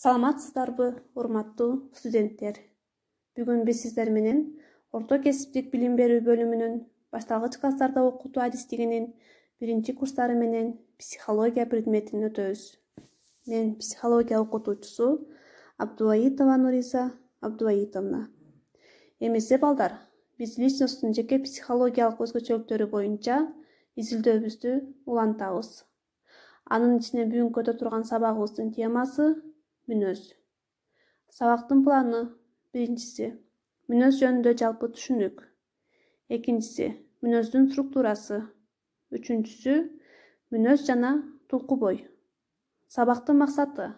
саламатсыздарбы урматтуу студенттер бүгүн биз сиздер менен орто кесиптик билим берүү бөлүмүнүн башталгыч класстарда окутуу адистигинин биринчи курстары менен психология предметин өтөбүз мен психология окутуучусу абдуваитова нуриза абдуваитовна эмесе балдар биз личностун жеке психологиялык өзгөчөлүктөрү боюнча изилдөөбүздү улантабыз анын ичинен бүгүнкү өтө турган сабагыбыздын темасы мүнөз сабактын планы биринчиси мүнөз жөнүндө жалпы түшүнүк экинчиси мүнөздүн структурасы үчүнчүсү мүнөз жана тулку бой сабактын максаты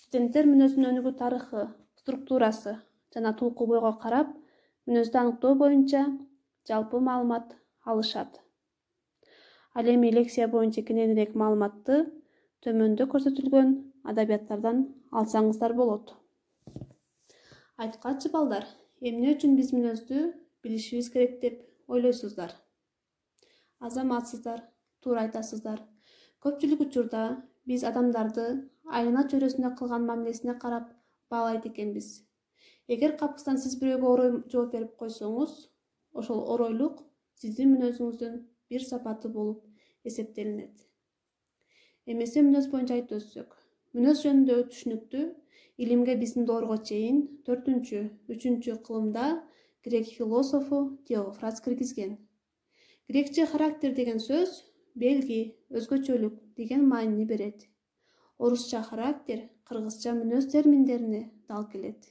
студенттер мүнөздүн өнүгүү тарыхы структурасы жана тулку бойго карап мүнөздү аныктоо боюнча жалпы маалымат алышат ал эми лекцсия боюнча кененирээк маалыматты төмөндө көрсөтүлгөн адабияттардан алсаңыздар болот айткачы балдар эмне үчүн биз мүнөздү билишибиз керек деп ойлойсуздар азаматсыздар туура айтасыздар көпчүлүк учурда биз адамдарды айлана чөйрөсүнө кылган мамилесине карап баалайт экенбиз эгер капкыстан сиз бирөөгө орой жооп берип койсоңуз ошол оройлук сиздин мүнөзүңүздүн бир сапаты болуп эсептелинет эмесе мүнөз боюнча айтып өтсөк мүнөз жөнүндө түшүнүктү илимге биздин доорго чейин төртүнчү үчүнчү кылымда грек философу теофраз киргизген грекче характер деген сөз белги өзгөчөлүк деген маанини берет орусча характер кыргызча мүнөз терминдерине дал келет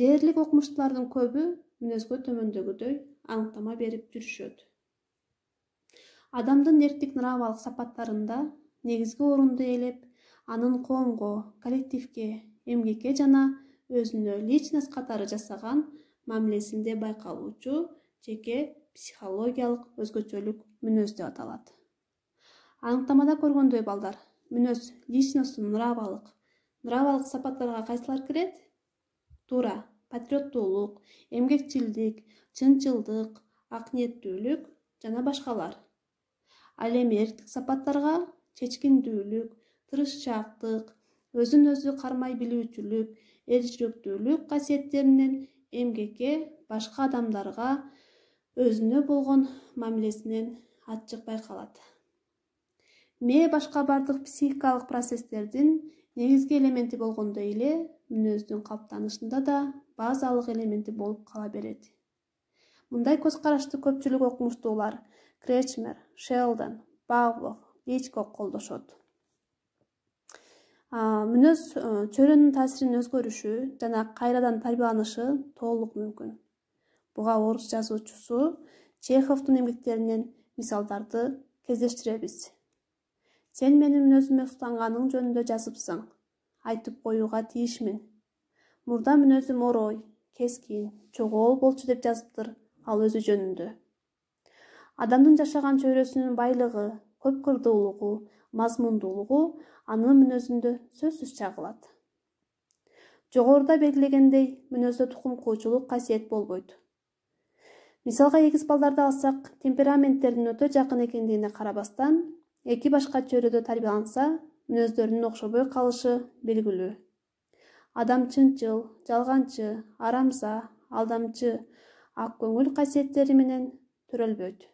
дээрлик окумуштуулардын көбү мүнөзгө төмөндөгүдөй аныктама берип жүрүшөт адамдын нервтик нравалык сапаттарында негизги орунду ээлеп анын коомго коллективге эмгекке жана өзүнө личность катары жасаган мамилесинде байкалуучу жеке психологиялык өзгөчөлүк мүнөз деп аталат аныктамада көргөндөй балдар мүнөз личностун нравалык нравалык сапаттарга кайсылар кирет туура патриоттуулук эмгекчилдик чынчылдык ак ниеттүүлүк жана башкалар ал эми эрктик сапаттарга чечкиндүүлүк тырышчаактык өзүн өзү кармай билүүчүлүк эр касиеттеринен эмгекке башка адамдарга өзүнө болгон мамилесинен ачык байкалат мээ башка баардык психикалык процесстердин негизги элементи болгондой эле мүнөздүн калыптанышында да базалык элементи болуп кала берет мындай көз карашты көпчүлүк окумуштуулар кречмер шелдон павлов личко колдошот мүнөз э, чөйрөнүн таасиринин өзгөрүшү жана кайрадан тарбияланышы толук мүмкүн буга орус жазуучусу чеховдун эмгектеринен мисалдарды кездештиребиз сен менин мүнөзүмө суктанганың жөнүндө жазыпсың айтып коюуга тийишмин мурда мүнөзүм орой кескин жогоол болчу деп жазыптыр ал өзү жөнүндө адамдын жашаган чөйрөсүнүн байлыгы көп кырдуулугу мазмундуулугу анын мүнөзүндө сөзсүз чагылат жогоруда белгилегендей мүнөздө тукум куучулук касиет болбойт мисалга эгиз балдарды алсак темпераменттеринин өтө жакын экендигине карабастан эки башка чөйрөдө тарбияланса мүнөздөрүнүн окшобой калышы белгилүү адам чынчыл жалганчы арамза алдамчы ак көңүл касиеттери менен төрөлбөйт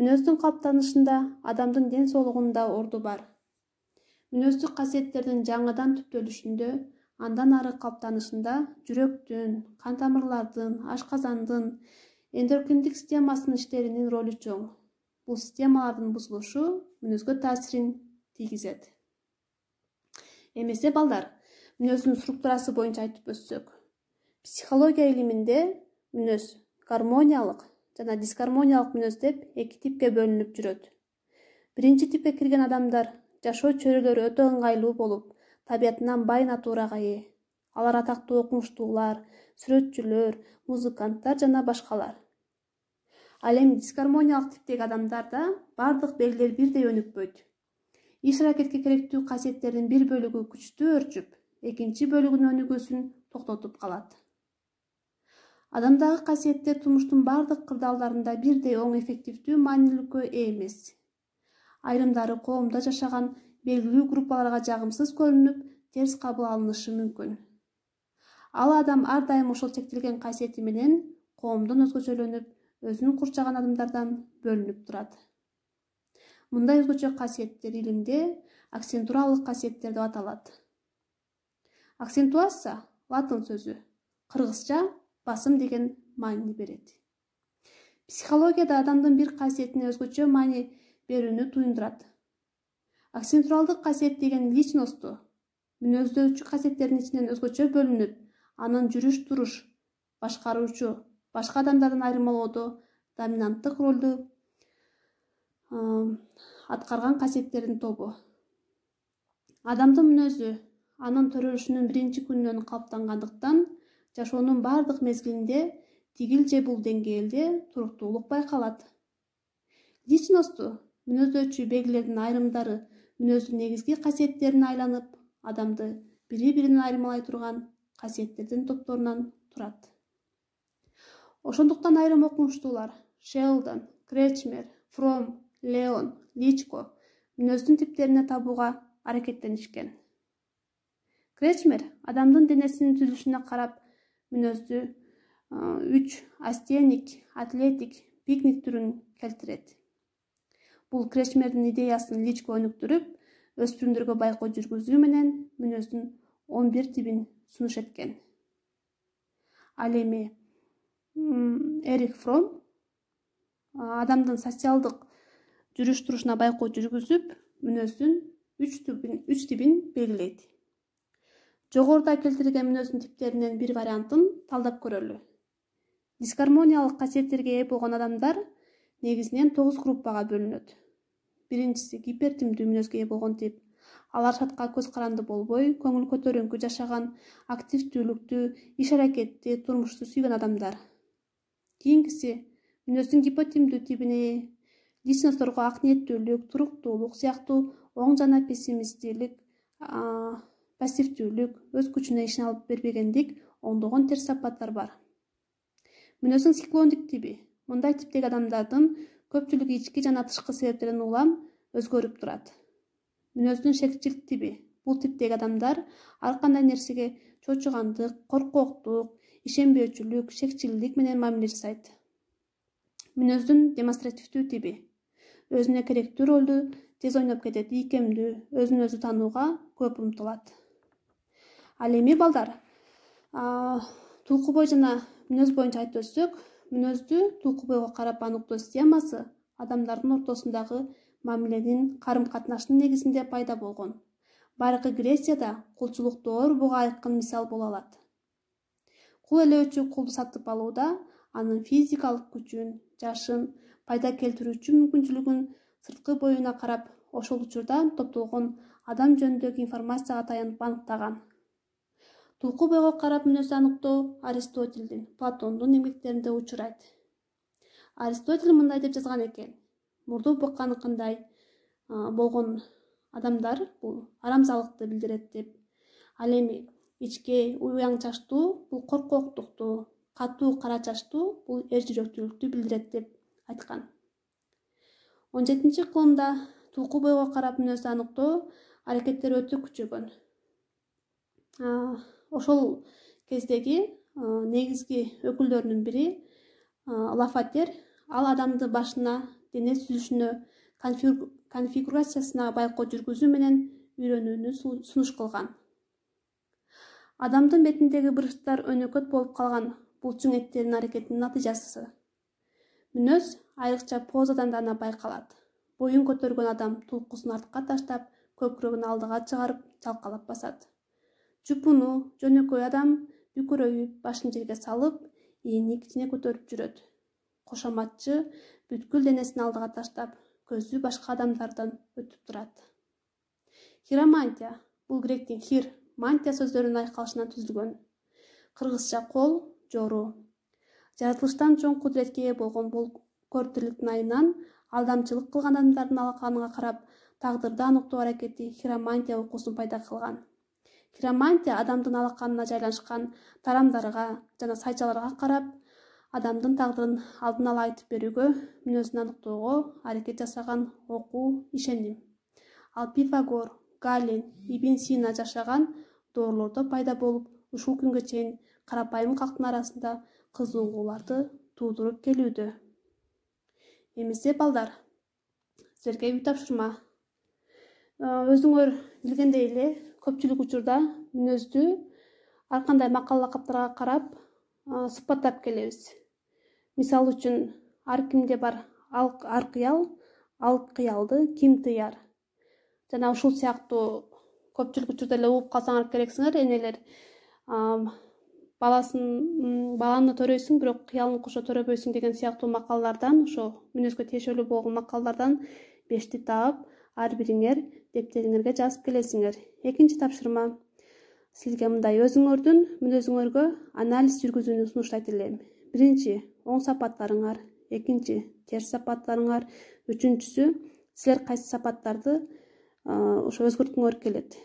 мүнөздүн калыптанышында адамдын ден соолугунда орду бар мүнөздүк касиеттердин жаңыдан түптөлүшүндө андан ары калыптанышында жүрөктүн кан тамырлардын ашказандын эндокриндик системасынын иштеринин ролу чоң бул системалардын бузулушу мүнөзгө таасирин тийгизет эмесе балдар мүнөздүн структурасы боюнча айтып өтсөк психология илиминде мүнөз гармониялык жана дисгармониялык мүнөз деп эки типке бөлүнүп жүрөт биринчи типке кирген адамдар жашоо чөйрөлөрү өтө ыңгайлуу болуп табиятынан бай натурага ээ алар атактуу окумуштуулар сүрөтчүлөр музыканттар жана башкалар ал эми дисгармониялык типтеги адамдарда баардык белгилер бирдей өнүкпөйт иш аракетке керектүү касиеттердин бир бөлүгү күчтүү өрчүп экинчи бөлүгүнүн өнүгүүсүн токтотуп калат адамдагы касиеттер турмуштун бардык кырдаалдарында бирдей оң эффективдүү мааниүүлүккө ээ эмес айрымдары коомдо жашаган белгилүү группаларга жагымсыз көрүнүп терс кабыл алынышы мүмкүн ал адам ар дайым ошол чектелген касиети менен коомдон өзгөчөлөнүп өзүн курчаган адамдардан бөлүнүп турат мындай өзгөчө касиеттер илимде акцентуралык касиеттер деп аталат акцентуация латын сөзү кыргызча басым деген маани берет психологияда адамдын бир касиетине өзгөчө маани берүүнү туюндурат аксентруалдык касиет деген личностту мүнөздөөчү касиеттердин ичинен өзгөчө бөлүнүп анын жүрүш туруш башкаруучу башка адамдардан айырмалоодо доминанттык ролду аткарган касиеттердин тобу адамдын мүнөзү анын төрөлүшүнүн биринчи күнүнөн калыптангандыктан жашоонун баардык мезгилинде тигил же бул деңгээлде туруктуулук байкалат личностту мүнөздөчү белгилердин айрымдары мүнөздүн негизги касиеттерине айланып адамды бири биринен айырмалай турган касиеттердин топторунан турат ошондуктан айрым окумуштуулар шелдон кречмер фром леон личко мүнөздүн типтерине табууга аракеттенишкен кречмер адамдын денесинин түзүлүшүнө карап мүнөздү үч астеник атлетик пикник түрүн келтирет бул крешмердин идеясын личко өнүктүрүп өспүрүмдөргө байкоо жүргүзүү менен мүнөздүн он бир тибин сунуш эткен ал эми эрик фром адамдын социалдык жүрүш турушуна байкоо жүргүзүп мүнөздүн үч тибин белгилейт жогоруда келтирилген мүнөздүн типтеринен бир вариантын талдап көрөлү дисгармониялык касиеттерге ээ болгон адамдар негизинен тогуз группага бөлүнөт биринчиси гипертимдүү мүнөзгө ээ болгон тип алар шартка көз каранды болбой көңүл көтөрүңкү жашаган активдүүлүктү иш аракетти турмушту сүйгөн адамдар кийинкиси мүнөздүн гипотимдүү тибине личностторго ак ниеттүүлүк туруктуулук сыяктуу оң жана пессимисттилик пассивдүүлүк өз күчүнө ишене алып бербегендик ондогон терс сапаттар бар мүнөздүн сиклондиктии мындай типтеги адамдардын көпчүлүгү ички жана тышкы себептерден улам өзгөрүп турат мүнөздүн шекчил тии бул типтеги адамдар ар кандай нерсеге чочугандык коркоктук ишенбөөчүлүк шекчилдик менен мамиле жасайт мүнөздүн демонстративдүү тиби өзүнө керектүү ролду тез ойноп кетет ийкемдүү өзүн өзү таанууга көп умтулат ал эми балдар тулку бой жана мүнөз боюнча айтып өтсөк мүнөздү тулку бойго карап аныктоо системасы адамдардын ортосундагы мамиленин карым катнаштын негизинде пайда болгон байыркы грецияда кулчулук доор буга айкын мисал боло алат кул элөөчү кулду сатып алууда анын физикалык күчүн жашын пайда келтирүүчү мүмкүнчүлүгүн сырткы боюна карап ошол учурда топтолгон адам жөнүндөгү информацияга таянып аныктаган тулку бойго карап мүнөз аныктоо аристотелдин платондун эмгектеринде учурайт аристотель мындай деп жазган экен мурду быканыкындай болгон адамдар бул арамзалыкты билдирет деп ал эми ичке уяң чачтуу бул коркоктукту катуу кара чачтуу бул эр жүрөктүүлүктү билдирет деп айткан он жетинчи кылымда тулку бойго карап мүнөздү аныктоо аракеттер өтө күчөгөн ошол кездеги негизги өкүлдөрүнүн бири лафатер ал адамды башына дене түзүлүшүнө конфигурациясына байкоо жүргүзүү менен үйрөнүүнү сунуш кылган адамдын бетиндеги бырыштар өнөкөт болуп калган булчуң эттердин аракетинин натыйжасы мүнөз айрыкча позадан гана байкалат боюн көтөргөн адам тулкусун артка таштап көкүрөгүн алдыга чыгарып чалкалап басат жупуну жөнөкөй адам дүкүрөйүп башын жерге салып ийни кичине көтөрүп жүрөт кошоматчы бүткүл денесин алдыга таштап көзү башка адамдардан өтүп турат хиромантия бул гректин хир мантия сөздөрүнүн айкалышынан түзүлгөн кыргызча кол жору жаратылыштан чоң кудуретке ээ болгон бул көр айынан алдамчылык кылган адамдардын алаканына карап тагдырды аныктоо аракети хиромантия окуусун пайда кылган хиромантия адамдын алаканына жайланышкан тарамдарга жана сайчаларга карап адамдын тагдырын алдын ала айтып берүүгө мүнөзүн аныктоого аракет жасаган окуу ишеним ал пифагор галин ибн сина жашаган доорлордо пайда болуп ушул күнгө чейин карапайым калктын арасында кызыгууларды туудуруп келүүдө эмесе балдар силерге үй тапшырма өзүңөр билгендей эле көпчүлүк учурда мүнөздү ар кандай макал лакаптарга карап сыпаттап келебиз мисалы үчүн ар кимде бар ар кыял ал кыялды ким тыяр жана ушул сыяктуу көпчүлүк учурда эле угуп калсаңар керексиңер энелер баласын баланы төрөйсүң бирок кыялын кошо төрөбөйсүң деген сыяктуу макалдардан ошо мүнөзгө тиешелүү болгон макалдардан бешти таап ар бириңер дептериңерге жазып келесиңер экинчи тапшырма силге мындай өзүңөрдүн мүнөзүңөргө анализ жүргүзүүнү сунуштайт элем биринчи оң сапаттарыңар экинчи терс сапаттарыңар үчүнчүсү силер кайсы сапаттарды ошо өзгөрткүңөр келет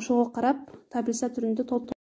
ошого карап таблица түрүндө